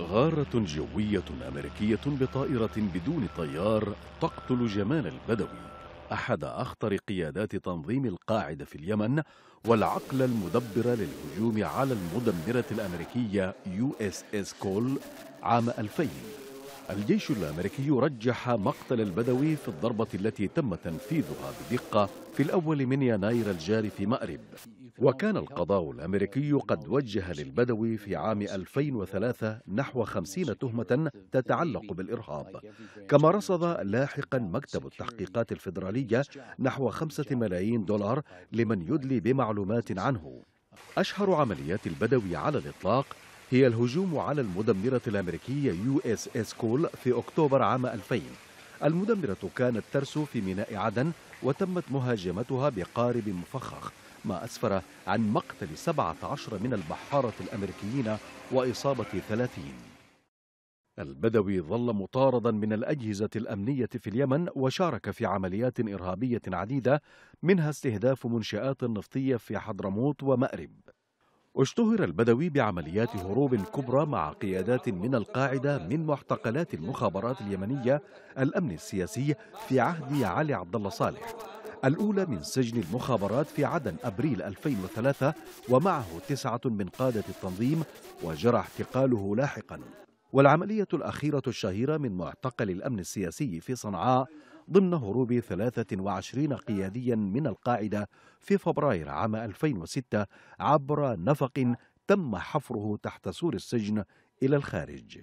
غارة جوية أمريكية بطائرة بدون طيار تقتل جمال البدوي أحد أخطر قيادات تنظيم القاعدة في اليمن والعقل المدبر للهجوم على المدمرة الأمريكية يو اس اس كول عام 2000 الجيش الأمريكي رجح مقتل البدوي في الضربة التي تم تنفيذها بدقة في الأول من يناير الجاري في مأرب وكان القضاء الأمريكي قد وجه للبدوي في عام 2003 نحو 50 تهمة تتعلق بالإرهاب كما رصد لاحقا مكتب التحقيقات الفيدرالية نحو 5 ملايين دولار لمن يدلي بمعلومات عنه أشهر عمليات البدوي على الإطلاق هي الهجوم على المدمرة الأمريكية يو اس اس كول في أكتوبر عام 2000 المدمرة كانت ترسو في ميناء عدن وتمت مهاجمتها بقارب مفخخ ما أسفر عن مقتل 17 من البحارة الأمريكيين وإصابة 30 البدوي ظل مطاردا من الأجهزة الأمنية في اليمن وشارك في عمليات إرهابية عديدة منها استهداف منشآت نفطية في حضرموت ومأرب اشتهر البدوي بعمليات هروب كبرى مع قيادات من القاعدة من معتقلات المخابرات اليمنية الأمن السياسي في عهد علي عبد الله صالح الأولى من سجن المخابرات في عدن أبريل 2003 ومعه تسعة من قادة التنظيم وجرى اعتقاله لاحقا والعملية الأخيرة الشهيرة من معتقل الأمن السياسي في صنعاء ضمن هروب 23 قياديا من القاعدة في فبراير عام 2006 عبر نفق تم حفره تحت سور السجن إلى الخارج